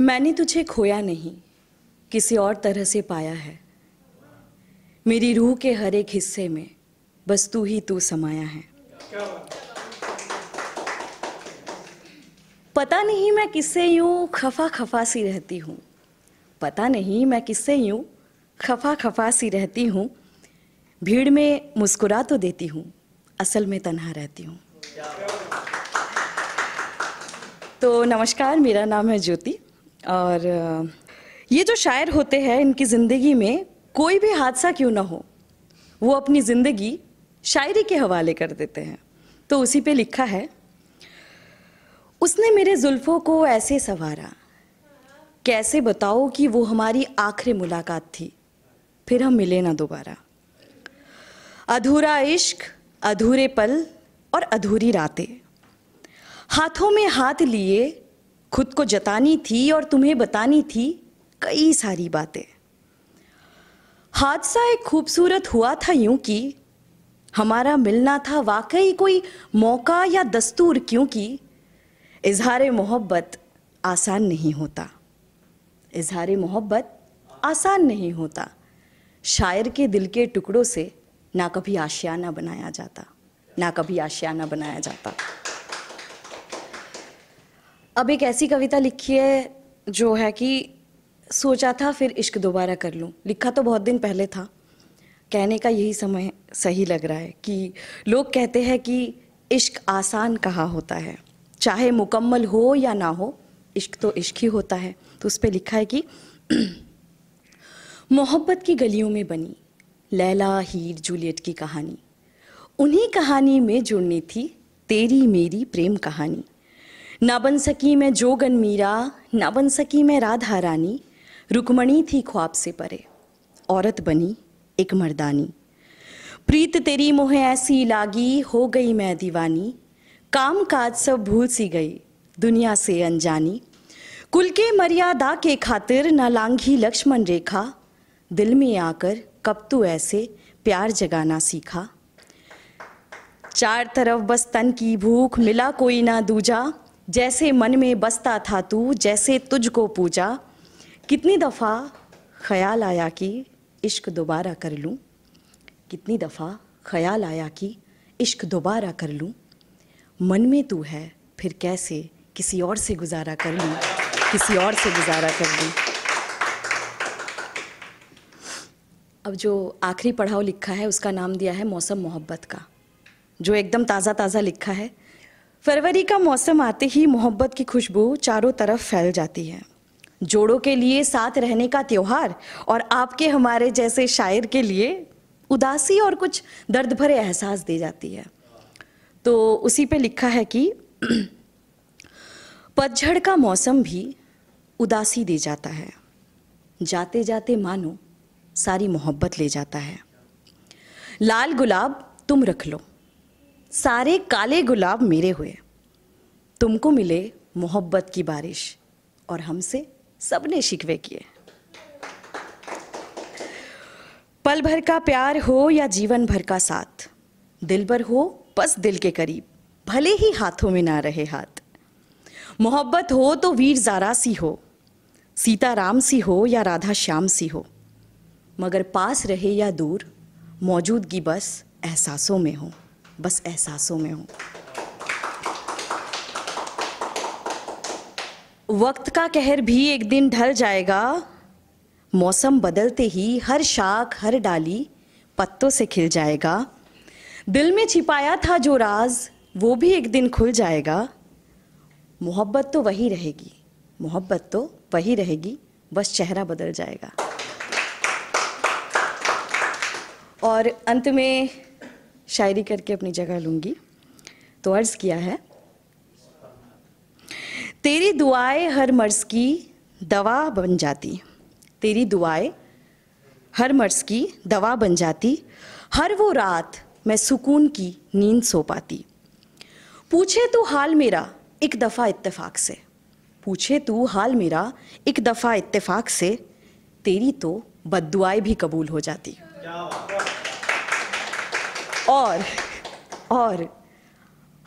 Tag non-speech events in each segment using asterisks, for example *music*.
मैंने तुझे खोया नहीं किसी और तरह से पाया है मेरी रूह के हर एक हिस्से में बस तू ही तू समाया है पता नहीं मैं किससे यूं खफा खफा सी रहती हूँ पता नहीं मैं किससे यूं खफा खफा सी रहती हूँ भीड़ में मुस्कुरा तो देती हूँ असल में तन्हा रहती हूँ तो नमस्कार मेरा नाम है ज्योति और ये जो शायर होते हैं इनकी ज़िंदगी में कोई भी हादसा क्यों ना हो वो अपनी ज़िंदगी शायरी के हवाले कर देते हैं तो उसी पे लिखा है उसने मेरे जुल्फ़ों को ऐसे संवारा कैसे बताओ कि वो हमारी आखिरी मुलाकात थी फिर हम मिले ना दोबारा अधूरा इश्क अधूरे पल और अधूरी रातें हाथों में हाथ लिए खुद को जतानी थी और तुम्हें बतानी थी कई सारी बातें हादसा एक खूबसूरत हुआ था यूं कि हमारा मिलना था वाकई कोई मौका या दस्तूर क्योंकि इजहार मोहब्बत आसान नहीं होता इजहार मोहब्बत आसान नहीं होता शायर के दिल के टुकड़ों से ना कभी आशियाना बनाया जाता ना कभी आशियाना बनाया जाता अब एक ऐसी कविता लिखी है जो है कि सोचा था फिर इश्क दोबारा कर लूँ लिखा तो बहुत दिन पहले था कहने का यही समय सही लग रहा है कि लोग कहते हैं कि इश्क आसान कहाँ होता है चाहे मुकम्मल हो या ना हो इश्क तो इश्क ही होता है तो उस पर लिखा है कि *clears throat* मोहब्बत की गलियों में बनी लैला हीर जूलियट की कहानी उन्हीं कहानी में जुड़नी थी तेरी मेरी प्रेम कहानी ना बन सकी मैं जोगन मीरा ना बन सकी मैं राधा रानी रुकमणी थी ख्वाब से परे औरत बनी एक मर्दानी प्रीत तेरी मोह ऐसी लागी हो गई मैं दीवानी काम काज सब भूल सी गई दुनिया से अनजानी कुल के मर्यादा के खातिर ना लांघी लक्ष्मण रेखा दिल में आकर कब तू ऐसे प्यार जगाना सीखा चार तरफ बस तन की भूख मिला कोई ना दूजा जैसे मन में बसता था तू जैसे तुझको पूजा कितनी दफ़ा ख्याल आया कि इश्क दोबारा कर लूँ कितनी दफ़ा ख्याल आया कि इश्क दोबारा कर लूँ मन में तू है फिर कैसे किसी और से गुजारा कर लूँ किसी और से गुजारा कर लूँ अब जो आखिरी पढ़ाव लिखा है उसका नाम दिया है मौसम मोहब्बत का जो एकदम ताज़ा ताज़ा लिखा है फरवरी का मौसम आते ही मोहब्बत की खुशबू चारों तरफ फैल जाती है जोड़ों के लिए साथ रहने का त्यौहार और आपके हमारे जैसे शायर के लिए उदासी और कुछ दर्द भरे एहसास दे जाती है तो उसी पे लिखा है कि *clears throat* पतझड़ का मौसम भी उदासी दे जाता है जाते जाते मानो सारी मोहब्बत ले जाता है लाल गुलाब तुम रख लो सारे काले गुलाब मेरे हुए तुमको मिले मोहब्बत की बारिश और हमसे सबने शिकवे किए पल भर का प्यार हो या जीवन भर का साथ दिल भर हो बस दिल के करीब भले ही हाथों में ना रहे हाथ मोहब्बत हो तो वीर जारा सी हो सीता राम सी हो या राधा श्याम सी हो मगर पास रहे या दूर मौजूदगी बस एहसासों में हो बस एहसासों में हूँ वक्त का कहर भी एक दिन ढल जाएगा मौसम बदलते ही हर शाख हर डाली पत्तों से खिल जाएगा दिल में छिपाया था जो राज वो भी एक दिन खुल जाएगा मोहब्बत तो वही रहेगी मोहब्बत तो वही रहेगी बस चेहरा बदल जाएगा और अंत में शायरी करके अपनी जगह लूँगी तो अर्ज़ किया है तेरी दुआएं हर मर्ज की दवा बन जाती तेरी दुआएं हर मर्ज की दवा बन जाती हर वो रात मैं सुकून की नींद सो पाती पूछे तो हाल मेरा एक दफ़ा इत्तेफाक से पूछे तू हाल मेरा एक दफ़ा इत्तेफाक से तेरी तो बददुआएं भी कबूल हो जाती और और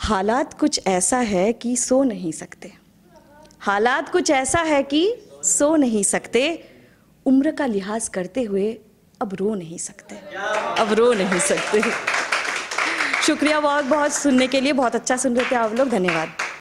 हालात कुछ ऐसा है कि सो नहीं सकते हालात कुछ ऐसा है कि सो नहीं सकते उम्र का लिहाज करते हुए अब रो नहीं सकते अब रो नहीं सकते शुक्रिया बहुत बहुत सुनने के लिए बहुत अच्छा सुन रहे थे आप लोग धन्यवाद